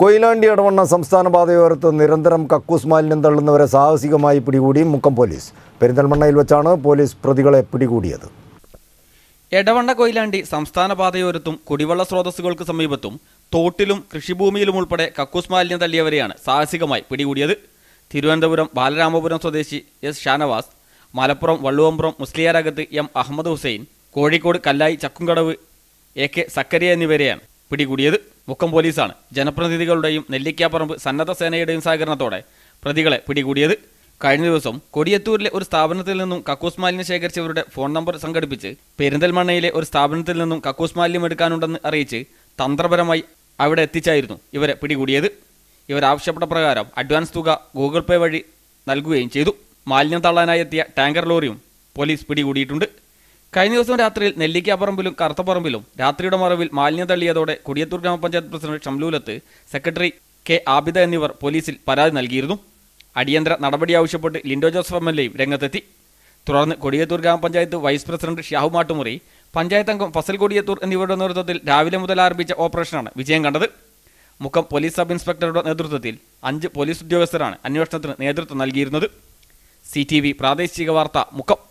കൊയിലാണ്ടി ഇടവണ്ണ സംസ്ഥാന പാതയോരത്ത് നിരന്തരം കക്കൂസ് മാലിന്യം തള്ളുന്നവരെ സാഹസികമായി പിടികൂടി മുക്കം പോലീസ് പെരിന്തൽമണ്ണയിൽ വെച്ചാണ് പോലീസ് പ്രതികളെ പിടികൂടിയത് എടവണ്ണ കൊയിലാണ്ടി സംസ്ഥാന പാതയോരത്തും കുടിവെള്ള സ്രോതസ്സുകൾക്ക് സമീപത്തും തോട്ടിലും കൃഷിഭൂമിയിലും ഉൾപ്പെടെ കക്കൂസ് മാലിന്യം തള്ളിയവരെയാണ് സാഹസികമായി പിടികൂടിയത് തിരുവനന്തപുരം ബാലരാമപുരം സ്വദേശി S Shanavas Malappuram Valluvambram Musliyarakath M Ahammed Hussain Kozhikode Kallai Chakkumkadavu A K Sakkariya എന്നിവരെയാണ് പിടികൂടിയത് മുക്കം പോലീസാണ് ജനപ്രതിനിധികളുടെയും നെല്ലിക്കാപ്പറമ്പ് സന്നദ്ധ സേനയുടെയും സഹകരണത്തോടെ പ്രതികളെ പിടികൂടിയത് കഴിഞ്ഞ ദിവസം കൊടിയത്തൂരിലെ ഒരു സ്ഥാപനത്തിൽ നിന്നും കക്കൂസ് മാലിന്യം ശേഖരിച്ചവരുടെ ഫോൺ നമ്പർ സംഘടിപ്പിച്ച് പെരിന്തൽമണ്ണയിലെ ഒരു സ്ഥാപനത്തിൽ നിന്നും കക്കൂസ് മാലിന്യം എടുക്കാനുണ്ടെന്ന് അറിയിച്ച് തന്ത്രപരമായി അവിടെ എത്തിച്ചായിരുന്നു ഇവരെ പിടികൂടിയത് ഇവർ ആവശ്യപ്പെട്ട പ്രകാരം അഡ്വാൻസ് തുക ഗൂഗിൾ പേ വഴി നൽകുകയും ചെയ്തു മാലിന്യം തള്ളാനായി എത്തിയ ടാങ്കർ ലോറിയും പോലീസ് പിടികൂടിയിട്ടുണ്ട് കഴിഞ്ഞ ദിവസം രാത്രിയിൽ നെല്ലിക്കാപ്പറമ്പിലും കറുത്തപ്പറമ്പിലും രാത്രിയുടെ മറവിൽ മാലിന്യം തള്ളിയതോടെ Kudiyathur grama panchayat president Shamlulath secretary K Abida എന്നിവർ പോലീസിൽ പരാതി നൽകിയിരുന്നു അടിയന്തര നടപടി ആവശ്യപ്പെട്ട് ലിൻഡോ ജോസഫ് എം എൽ രംഗത്തെത്തി തുടർന്ന് കൊടിയത്തൂർ ഗ്രാമപഞ്ചായത്ത് വൈസ് പ്രസിഡന്റ് ഷാഹു മാട്ടുമുറി പഞ്ചായത്ത് അംഗം ഫസൽ കൊടിയത്തൂർ എന്നിവരുടെ നേതൃത്വത്തിൽ രാവിലെ മുതൽ ആരംഭിച്ച ഓപ്പറേഷനാണ് വിജയം കണ്ടത് മുഖം പോലീസ് സബ് ഇൻസ്പെക്ടറുടെ നേതൃത്വത്തിൽ അഞ്ച് പോലീസ് ഉദ്യോഗസ്ഥരാണ് അന്വേഷണത്തിന് നേതൃത്വം നൽകിയിരുന്നത് സി പ്രാദേശിക വാർത്ത മുഖം